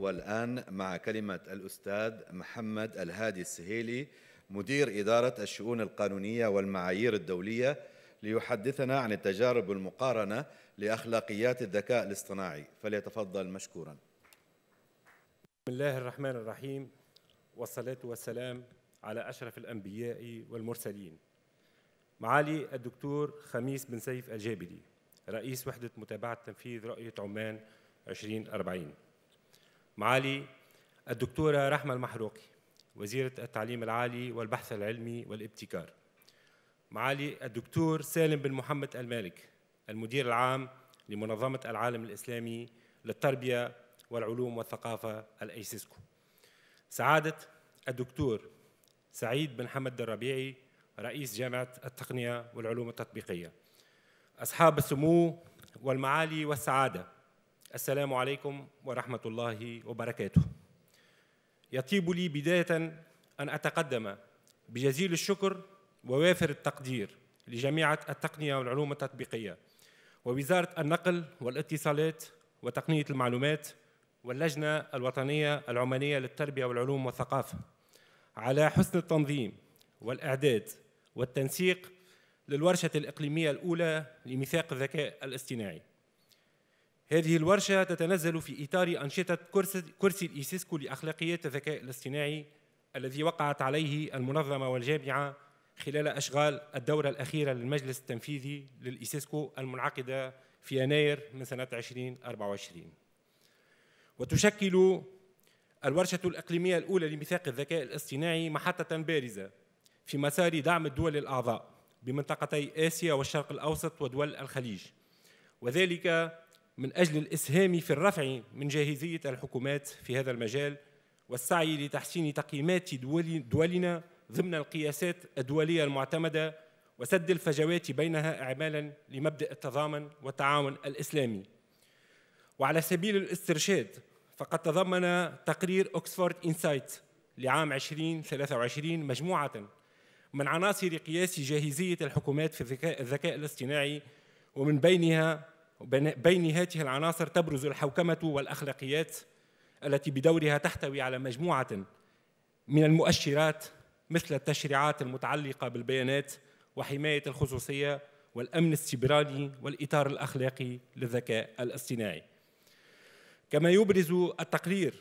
والآن مع كلمة الأستاذ محمد الهادي السهيلي مدير إدارة الشؤون القانونية والمعايير الدولية ليحدثنا عن التجارب المقارنة لأخلاقيات الذكاء الاصطناعي فليتفضل مشكورا بسم الله الرحمن الرحيم والصلاة والسلام على أشرف الأنبياء والمرسلين معالي الدكتور خميس بن سيف الجابلي رئيس وحدة متابعة تنفيذ رؤية عمان 2040 معالي الدكتورة رحمة المحروقي وزيرة التعليم العالي والبحث العلمي والابتكار معالي الدكتور سالم بن محمد المالك المدير العام لمنظمة العالم الإسلامي للتربية والعلوم والثقافة الأيسيسكو سعادة الدكتور سعيد بن حمد الربيعي رئيس جامعة التقنية والعلوم التطبيقية أصحاب السمو والمعالي والسعادة السلام عليكم ورحمة الله وبركاته. يطيب لي بداية أن أتقدم بجزيل الشكر ووافر التقدير لجامعة التقنية والعلوم التطبيقية ووزارة النقل والاتصالات وتقنية المعلومات واللجنة الوطنية العمانية للتربية والعلوم والثقافة على حسن التنظيم والإعداد والتنسيق للورشة الإقليمية الأولى لميثاق الذكاء الاصطناعي هذه الورشة تتنزل في إطار أنشطة كرسي الإيسيسكو لأخلاقيات الذكاء الاصطناعي الذي وقعت عليه المنظمة والجامعة خلال أشغال الدورة الأخيرة للمجلس التنفيذي للإيسيسكو المنعقدة في يناير من سنة 2024 وتشكل الورشة الإقليمية الأولى لميثاق الذكاء الاصطناعي محطة بارزة في مسار دعم الدول الأعضاء بمنطقتي آسيا والشرق الأوسط ودول الخليج وذلك من أجل الإسهام في الرفع من جاهزية الحكومات في هذا المجال والسعي لتحسين تقييمات دولنا ضمن القياسات الدولية المعتمدة وسد الفجوات بينها إعمالا لمبدأ التضامن والتعاون الإسلامي وعلى سبيل الاسترشاد فقد تضمن تقرير أكسفورد إنسايت لعام 2023 مجموعة من عناصر قياس جاهزية الحكومات في الذكاء الاصطناعي ومن بينها بين هاته العناصر تبرز الحوكمة والأخلاقيات التي بدورها تحتوي على مجموعة من المؤشرات مثل التشريعات المتعلقة بالبيانات وحماية الخصوصية والأمن السيبراني والإطار الأخلاقي للذكاء الاصطناعي كما يبرز التقرير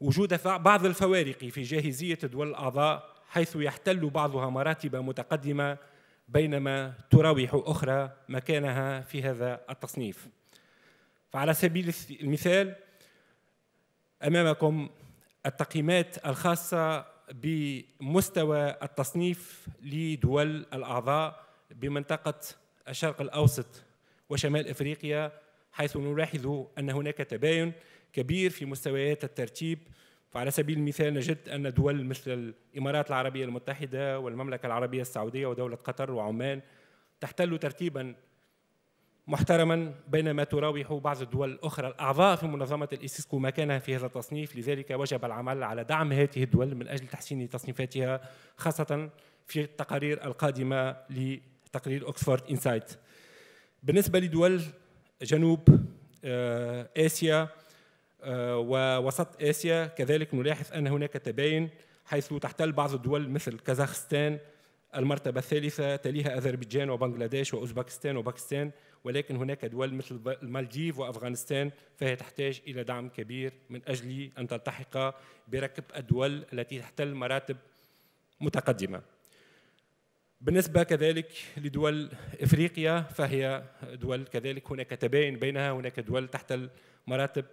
وجود بعض الفوارق في جاهزية الدول الأعضاء حيث يحتل بعضها مراتب متقدمة بينما تراوح أخرى مكانها في هذا التصنيف فعلى سبيل المثال أمامكم التقييمات الخاصة بمستوى التصنيف لدول الأعضاء بمنطقة الشرق الأوسط وشمال أفريقيا حيث نلاحظ أن هناك تباين كبير في مستويات الترتيب فعلى سبيل المثال نجد أن دول مثل الإمارات العربية المتحدة والمملكة العربية السعودية ودولة قطر وعمان تحتل ترتيبا محترما بينما تراوح بعض الدول الأخرى الأعضاء في منظمة الإسيسكو مكانها في هذا التصنيف لذلك وجب العمل على دعم هذه الدول من أجل تحسين تصنيفاتها خاصة في التقارير القادمة لتقرير أكسفورد إنسايت بالنسبة لدول جنوب آه، آسيا آه، ووسط آسيا كذلك نلاحظ أن هناك تباين حيث تحتل بعض الدول مثل كازاخستان المرتبة الثالثة تليها أذربيجان وبنغلاديش وأوزبكستان وباكستان ولكن هناك دول مثل المالديف وأفغانستان فهي تحتاج إلى دعم كبير من أجل أن تلتحق بركب الدول التي تحتل مراتب متقدمة بالنسبة كذلك لدول إفريقيا فهي دول كذلك هناك تباين بينها هناك دول تحتل مراتب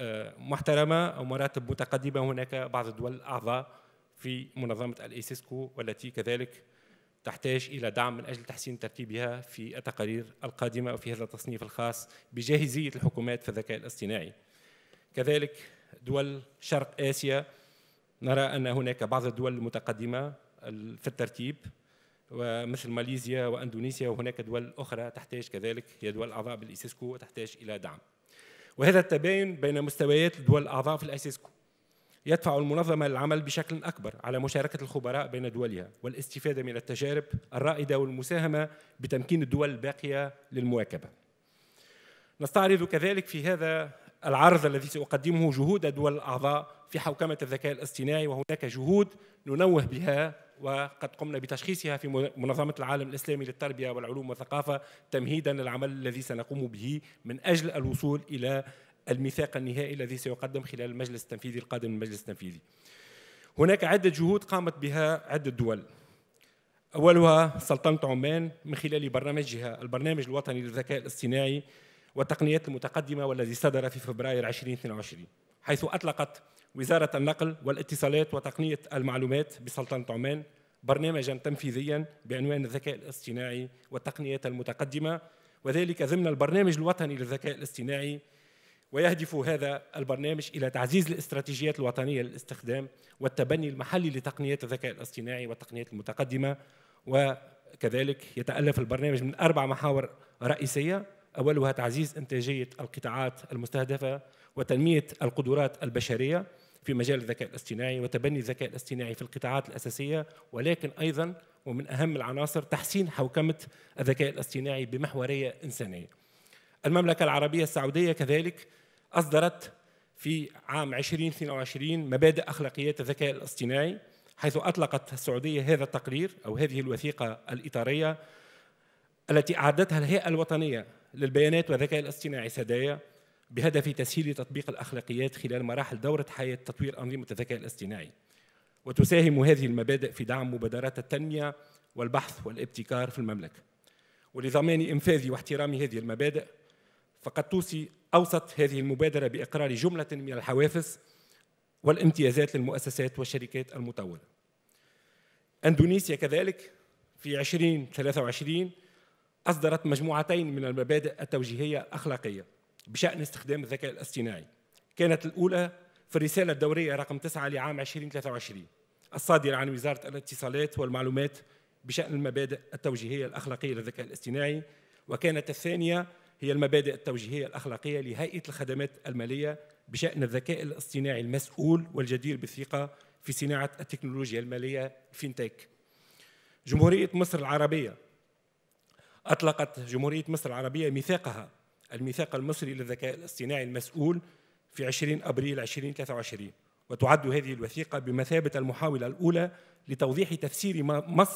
آه، محترمه او مراتب متقدمه هناك بعض الدول الاعضاء في منظمه الايسيسكو والتي كذلك تحتاج الى دعم من اجل تحسين ترتيبها في التقارير القادمه وفي هذا التصنيف الخاص بجاهزيه الحكومات في الذكاء الاصطناعي. كذلك دول شرق اسيا نرى ان هناك بعض الدول المتقدمه في الترتيب ومثل ماليزيا واندونيسيا وهناك دول اخرى تحتاج كذلك هي دول اعضاء بالايسيسكو وتحتاج الى دعم. وهذا التباين بين مستويات الدول الأعضاء في الأسيسكو يدفع المنظمة للعمل بشكل أكبر على مشاركة الخبراء بين دولها والاستفادة من التجارب الرائدة والمساهمة بتمكين الدول الباقية للمواكبة نستعرض كذلك في هذا العرض الذي سأقدمه جهود دول الأعضاء في حوكمة الذكاء الاصطناعي وهناك جهود ننوه بها وقد قمنا بتشخيصها في منظمة العالم الإسلامي للتربية والعلوم والثقافة تمهيدا للعمل الذي سنقوم به من أجل الوصول إلى الميثاق النهائي الذي سيقدم خلال المجلس التنفيذي القادم المجلس التنفيذي هناك عدة جهود قامت بها عدة دول أولها سلطنة عمان من خلال برنامجها البرنامج الوطني للذكاء الاصطناعي والتقنيات المتقدمة والذي صدر في فبراير 2022 حيث أطلقت وزارة النقل والاتصالات وتقنية المعلومات بسلطنة عمان برنامجا تنفيذيا بعنوان الذكاء الاصطناعي والتقنيات المتقدمة وذلك ضمن البرنامج الوطني للذكاء الاصطناعي ويهدف هذا البرنامج إلى تعزيز الاستراتيجيات الوطنية للاستخدام والتبني المحلي لتقنيات الذكاء الاصطناعي والتقنيات المتقدمة وكذلك يتألف البرنامج من أربع محاور رئيسية أولها تعزيز إنتاجية القطاعات المستهدفة وتنمية القدرات البشرية في مجال الذكاء الاصطناعي وتبني الذكاء الاصطناعي في القطاعات الأساسية ولكن أيضا ومن أهم العناصر تحسين حوكمة الذكاء الاصطناعي بمحورية إنسانية المملكة العربية السعودية كذلك أصدرت في عام 2022 مبادئ أخلاقيات الذكاء الاصطناعي حيث أطلقت السعودية هذا التقرير أو هذه الوثيقة الإطارية التي أعدتها الهيئة الوطنية للبيانات والذكاء الاصطناعي سدايا بهدف تسهيل تطبيق الأخلاقيات خلال مراحل دورة حياة تطوير أنظمة الذكاء الاصطناعي وتساهم هذه المبادئ في دعم مبادرات التنمية والبحث والابتكار في المملكة ولضمان إنفاذ واحترام هذه المبادئ فقد توصي أوصت هذه المبادرة بإقرار جملة من الحوافز والامتيازات للمؤسسات والشركات المطورة أندونيسيا كذلك في 2023 أصدرت مجموعتين من المبادئ التوجيهية الأخلاقية بشأن استخدام الذكاء الاصطناعي كانت الأولى في الرسالة الدورية رقم 9 لعام 2023 الصادرة عن وزارة الاتصالات والمعلومات بشأن المبادئ التوجيهية الأخلاقية للذكاء الاصطناعي وكانت الثانية هي المبادئ التوجيهية الأخلاقية لهيئة الخدمات المالية بشأن الذكاء الاصطناعي المسؤول والجدير بالثقة في صناعة التكنولوجيا المالية فينتك جمهورية مصر العربية أطلقت جمهورية مصر العربية ميثاقها الميثاق المصري للذكاء الاصطناعي المسؤول في 20 أبريل 2023 وتعد هذه الوثيقة بمثابة المحاولة الأولى لتوضيح تفسير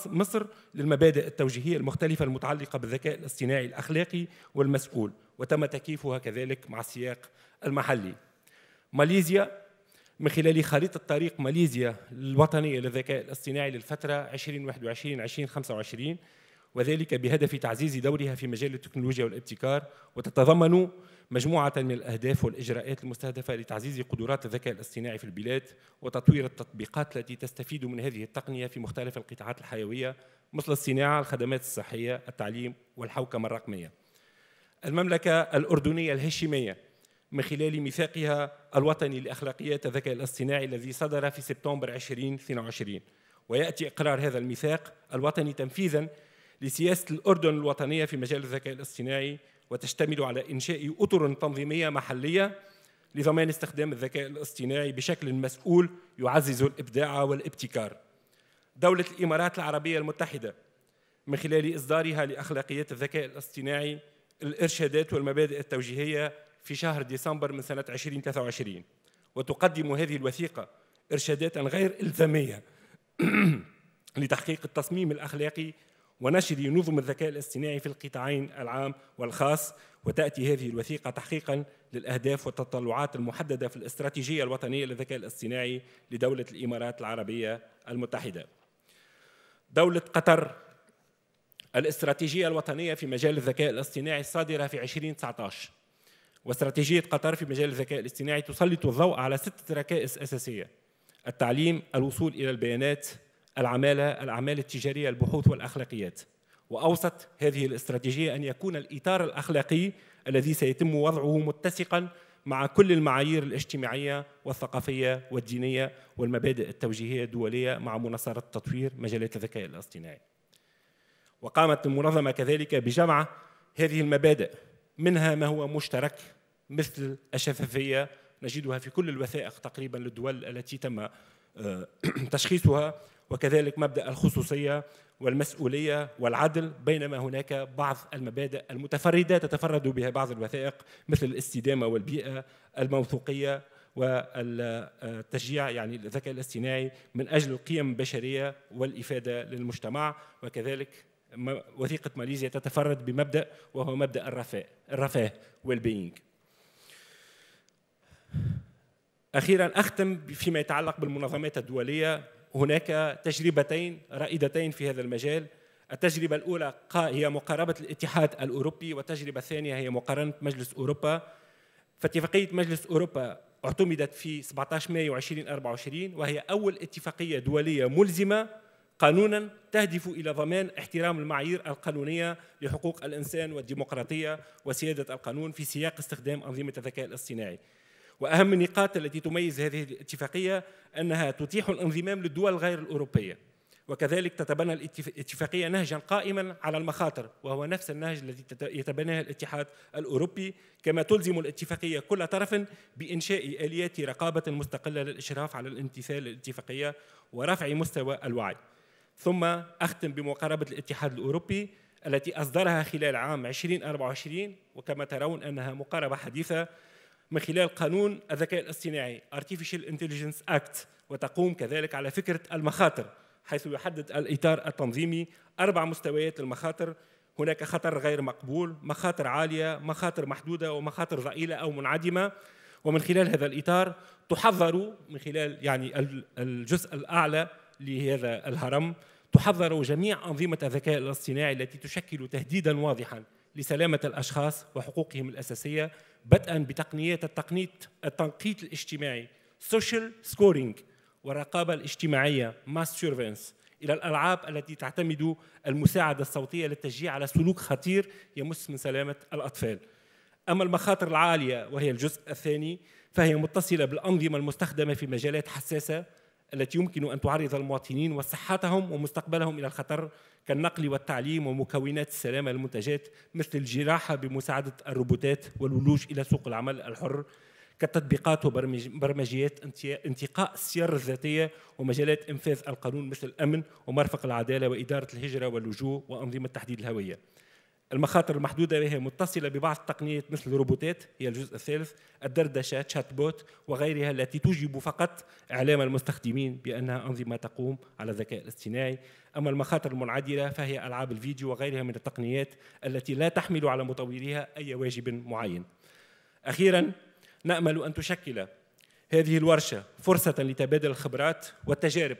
مصر للمبادئ التوجيهية المختلفة المتعلقة بالذكاء الاصطناعي الأخلاقي والمسؤول وتم تكييفها كذلك مع السياق المحلي ماليزيا من خلال خريطة طريق ماليزيا الوطنية للذكاء الاصطناعي للفترة 2021 2025 وذلك بهدف تعزيز دورها في مجال التكنولوجيا والابتكار وتتضمن مجموعة من الأهداف والإجراءات المستهدفة لتعزيز قدرات الذكاء الاصطناعي في البلاد وتطوير التطبيقات التي تستفيد من هذه التقنية في مختلف القطاعات الحيوية مثل الصناعة، الخدمات الصحية، التعليم والحوكمة الرقمية. المملكة الأردنية الهاشمية من خلال ميثاقها الوطني لأخلاقيات الذكاء الاصطناعي الذي صدر في سبتمبر 2022 ويأتي إقرار هذا الميثاق الوطني تنفيذاً لسياسة الأردن الوطنية في مجال الذكاء الاصطناعي وتشتمل على إنشاء أطر تنظيمية محلية لضمان استخدام الذكاء الاصطناعي بشكل مسؤول يعزز الإبداع والابتكار. دولة الإمارات العربية المتحدة من خلال إصدارها لأخلاقيات الذكاء الاصطناعي الإرشادات والمبادئ التوجيهية في شهر ديسمبر من سنة 2023 وتقدم هذه الوثيقة إرشادات غير إلزامية لتحقيق التصميم الأخلاقي ونشر نظم الذكاء الاصطناعي في القطاعين العام والخاص وتأتي هذه الوثيقة تحقيقا للأهداف والتطلعات المحددة في الاستراتيجية الوطنية للذكاء الاصطناعي لدولة الإمارات العربية المتحدة دولة قطر الاستراتيجية الوطنية في مجال الذكاء الاصطناعي الصادرة في 2019 واستراتيجية قطر في مجال الذكاء الاصطناعي تسلط الضوء على ستة ركائز أساسية التعليم الوصول إلى البيانات العمالة الأعمال التجارية البحوث والأخلاقيات وأوصت هذه الاستراتيجية أن يكون الإطار الأخلاقي الذي سيتم وضعه متسقا مع كل المعايير الاجتماعية والثقافية والدينية والمبادئ التوجيهية الدولية مع مناصرة تطوير مجالات الذكاء الاصطناعي وقامت المنظمة كذلك بجمع هذه المبادئ منها ما هو مشترك مثل الشفافية نجدها في كل الوثائق تقريبا للدول التي تم آه، تشخيصها وكذلك مبدا الخصوصيه والمسؤوليه والعدل بينما هناك بعض المبادئ المتفرده تتفرد بها بعض الوثائق مثل الاستدامه والبيئه الموثوقيه والتشجيع يعني الذكاء الاصطناعي من اجل القيم البشريه والافاده للمجتمع وكذلك وثيقه ماليزيا تتفرد بمبدا وهو مبدا الرفاه الرفاه والبينج اخيرا اختم فيما يتعلق بالمنظمات الدوليه هناك تجربتين رائدتين في هذا المجال التجربة الأولى هي مقاربة الاتحاد الأوروبي والتجربة الثانية هي مقارنة مجلس أوروبا فاتفاقية مجلس أوروبا اعتمدت في 17 مايو 2024 وهي أول اتفاقية دولية ملزمة قانونا تهدف إلى ضمان احترام المعايير القانونية لحقوق الإنسان والديمقراطية وسيادة القانون في سياق استخدام أنظمة الذكاء الاصطناعي واهم النقاط التي تميز هذه الاتفاقيه انها تتيح الانضمام للدول غير الاوروبيه وكذلك تتبنى الاتفاقيه نهجا قائما على المخاطر وهو نفس النهج الذي يتبناه الاتحاد الاوروبي كما تلزم الاتفاقيه كل طرف بانشاء اليات رقابه مستقله للاشراف على الامتثال للاتفاقيه ورفع مستوى الوعي ثم اختم بمقاربه الاتحاد الاوروبي التي اصدرها خلال عام 2024 وكما ترون انها مقاربه حديثه من خلال قانون الذكاء الاصطناعي Artificial Intelligence Act وتقوم كذلك على فكرة المخاطر حيث يحدد الإطار التنظيمي أربع مستويات للمخاطر هناك خطر غير مقبول مخاطر عالية مخاطر محدودة ومخاطر ضئيلة أو منعدمة ومن خلال هذا الإطار تحظر من خلال يعني الجزء الأعلى لهذا الهرم تحظر جميع أنظمة الذكاء الاصطناعي التي تشكل تهديدا واضحا لسلامة الأشخاص وحقوقهم الأساسية بدءا بتقنيات التقنيت التنقيط الاجتماعي سوشيال سكورينج والرقابة الاجتماعية ماس سيرفنس إلى الألعاب التي تعتمد المساعدة الصوتية للتشجيع على سلوك خطير يمس من سلامة الأطفال أما المخاطر العالية وهي الجزء الثاني فهي متصلة بالأنظمة المستخدمة في مجالات حساسة التي يمكن أن تعرض المواطنين وصحتهم ومستقبلهم إلى الخطر كالنقل والتعليم ومكونات السلامة للمنتجات مثل الجراحة بمساعدة الروبوتات والولوج إلى سوق العمل الحر كالتطبيقات وبرمجيات انتقاء السير الذاتية ومجالات إنفاذ القانون مثل الأمن ومرفق العدالة وإدارة الهجرة واللجوء وأنظمة تحديد الهوية المخاطر المحدودة وهي متصلة ببعض التقنيات مثل الروبوتات هي الجزء الثالث الدردشة تشات بوت وغيرها التي توجب فقط إعلام المستخدمين بأنها أنظمة تقوم على الذكاء الاصطناعي أما المخاطر المنعدلة فهي ألعاب الفيديو وغيرها من التقنيات التي لا تحمل على مطوريها أي واجب معين أخيرا نأمل أن تشكل هذه الورشة فرصة لتبادل الخبرات والتجارب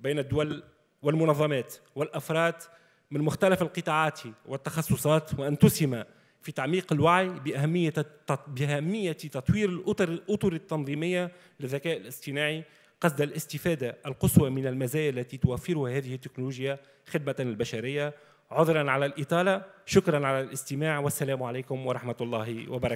بين الدول والمنظمات والأفراد من مختلف القطاعات والتخصصات وأن تسهم في تعميق الوعي بأهمية بأهمية تطوير الأطر الأطر التنظيمية للذكاء الاصطناعي قصد الاستفادة القصوى من المزايا التي توفرها هذه التكنولوجيا خدمة البشرية عذرا على الإطالة شكرا على الاستماع والسلام عليكم ورحمة الله وبركاته